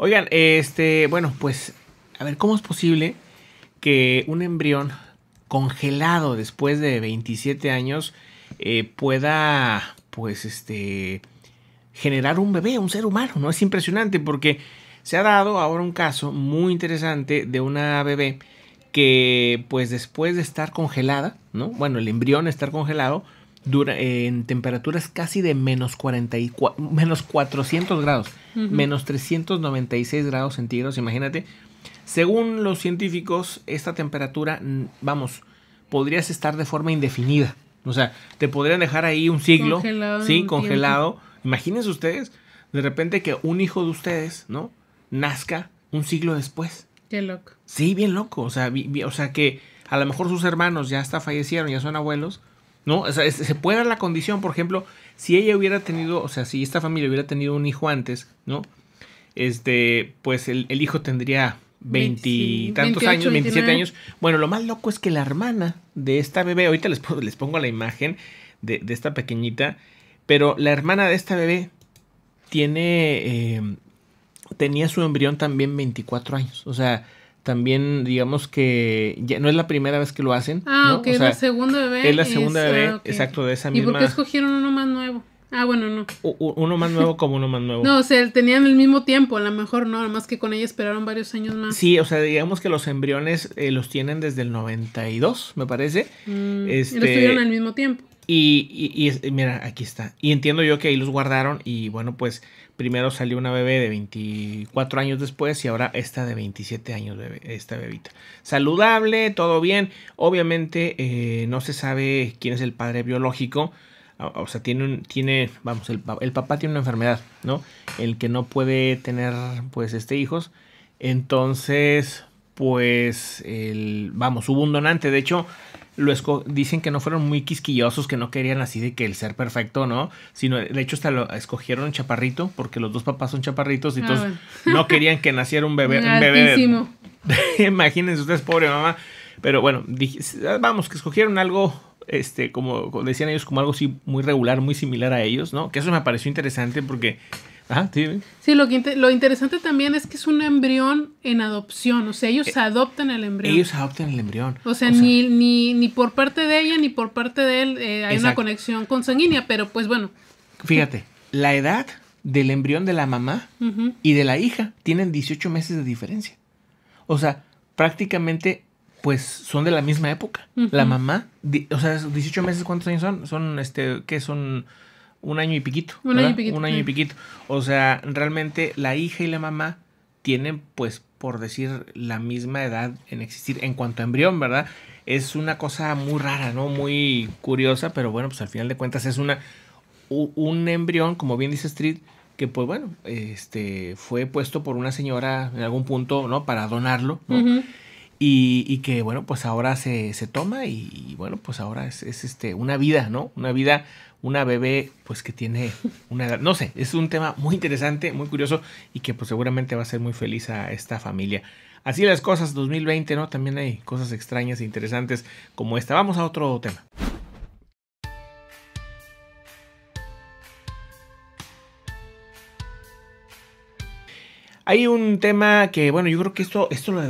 Oigan, este, bueno, pues, a ver, ¿cómo es posible que un embrión congelado después de 27 años eh, pueda, pues, este, generar un bebé, un ser humano, ¿no? Es impresionante porque se ha dado ahora un caso muy interesante de una bebé que, pues, después de estar congelada, ¿no? Bueno, el embrión estar congelado, en temperaturas casi de menos, y menos 400 grados, menos 396 grados centígrados, imagínate. Según los científicos, esta temperatura, vamos, podrías estar de forma indefinida. O sea, te podrían dejar ahí un siglo, congelado sí, congelado. Imagínense ustedes, de repente que un hijo de ustedes, ¿no? Nazca un siglo después. Qué loco. Sí, bien loco. O sea, o sea que a lo mejor sus hermanos ya hasta fallecieron, ya son abuelos, ¿no? O sea, se puede dar la condición, por ejemplo, si ella hubiera tenido, o sea, si esta familia hubiera tenido un hijo antes, ¿no? Este, pues el, hijo tendría veintitantos años, 27 años. Bueno, lo más loco es que la hermana de esta bebé, ahorita les, les pongo la imagen de, esta pequeñita, pero la hermana de esta bebé tiene, eh, tenía su embrión también 24 años. O sea, también digamos que ya no es la primera vez que lo hacen. Ah, ok, o la segunda bebé. Es la segunda bebé, ah, exacto, de esa misma. ¿Y por qué escogieron uno más nuevo? Ah, bueno, no. uno más nuevo como uno más nuevo. no, o sea, tenían el mismo tiempo, a lo mejor no, más que con ella esperaron varios años más. Sí, o sea, digamos que los embriones eh, los tienen desde el 92, me parece. Mm, los este, tuvieron al mismo tiempo. Y, mira, aquí está. Y entiendo yo que ahí los guardaron y bueno, pues primero salió una bebé de 24 años después y ahora esta de 27 años, esta bebita. Saludable, todo bien. Obviamente eh, no se sabe quién es el padre biológico. O, sea, tiene, un, tiene vamos, el, papá tiene una enfermedad, ¿no? El que no puede tener, pues, este hijos. Entonces, pues, el, vamos, hubo un donante. De hecho, dicen que no fueron muy quisquillosos, que no querían así de que el ser perfecto, ¿no? Sino, de hecho, hasta lo escogieron chaparrito, porque los dos papás son chaparritos y ah, todos no querían que naciera un bebé. un bebé Imagínense ustedes, pobre mamá. Pero bueno, vamos, que escogieron algo este, como decían ellos, como algo así muy regular, muy similar a ellos, ¿no? Que eso me pareció interesante porque Ah, sí. Sí, lo, lo interesante también es que es un embrión en adopción, o sea, ellos eh, adoptan el embrión. Ellos adoptan el embrión. O sea, ni, Ni, ni, por parte de ella ni por parte de él eh, hay una conexión consanguínea, pero pues bueno. Fíjate, la edad del embrión de la mamá y de la hija tienen 18 meses de diferencia. O sea, prácticamente pues son de la misma época. La mamá, o sea, 18 meses, ¿cuántos años son? Son, este, ¿qué son? un año y piquito. Un año y piquito. O sea, realmente la hija y la mamá tienen, pues, por decir, la misma edad en existir en cuanto a embrión, ¿verdad? Es una cosa muy rara, ¿no? Muy curiosa, pero bueno, pues al final de cuentas es una un embrión, como bien dice Street, que pues bueno, este fue puesto por una señora en algún punto, ¿no? Para donarlo, ¿no? Y, que bueno, pues ahora se, toma y, bueno, pues ahora es, este una vida, ¿no? Una vida, una bebé, pues que tiene una edad, no sé, es un tema muy interesante, muy curioso y que pues seguramente va a ser muy feliz a esta familia. Así las cosas 2020, ¿no? También hay cosas extrañas e interesantes como esta. Vamos a otro tema. Hay un tema que, bueno, yo creo que esto, esto lo